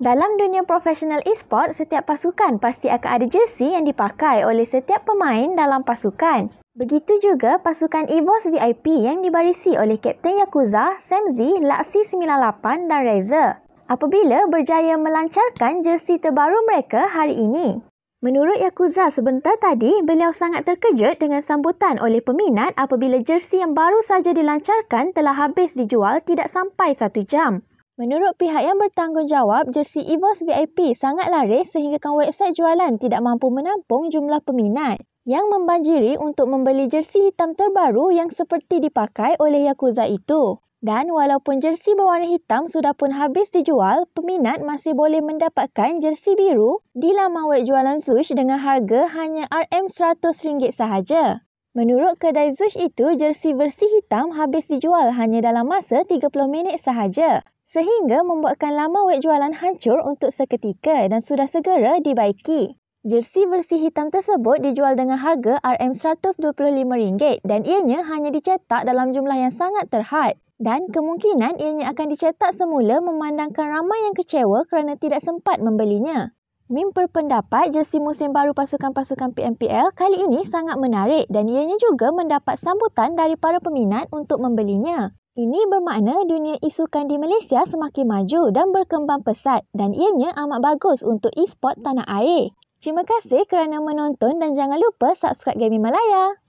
Dalam dunia profesional e-sport, setiap pasukan pasti akan ada jersey yang dipakai oleh setiap pemain dalam pasukan. Begitu juga pasukan EVOS VIP yang dibarisi oleh Kapten Yakuza, Samzi, Laksi98 dan Razer apabila berjaya melancarkan jersey terbaru mereka hari ini. Menurut Yakuza sebentar tadi, beliau sangat terkejut dengan sambutan oleh peminat apabila jersey yang baru saja dilancarkan telah habis dijual tidak sampai satu jam. Menurut pihak yang bertanggungjawab, jersi EVOS VIP sangat laris sehinggakan website jualan tidak mampu menampung jumlah peminat yang membanjiri untuk membeli jersi hitam terbaru yang seperti dipakai oleh Yakuza itu. Dan walaupun jersi berwarna hitam sudah pun habis dijual, peminat masih boleh mendapatkan jersi biru di laman web jualan Zush dengan harga hanya RM100 sahaja. Menurut kedai Zush itu, jersi versi hitam habis dijual hanya dalam masa 30 minit sahaja sehingga membuatkan lama wait jualan hancur untuk seketika dan sudah segera dibaiki. Jersi versi hitam tersebut dijual dengan harga RM125 dan ianya hanya dicetak dalam jumlah yang sangat terhad dan kemungkinan ianya akan dicetak semula memandangkan ramai yang kecewa kerana tidak sempat membelinya. Mim berpendapat jersi musim baru pasukan-pasukan PMPL kali ini sangat menarik dan ianya juga mendapat sambutan dari para peminat untuk membelinya. Ini bermakna dunia isukan di Malaysia semakin maju dan berkembang pesat dan ianya amat bagus untuk e-sport tanah air. Terima kasih kerana menonton dan jangan lupa subscribe Gaming Malaya.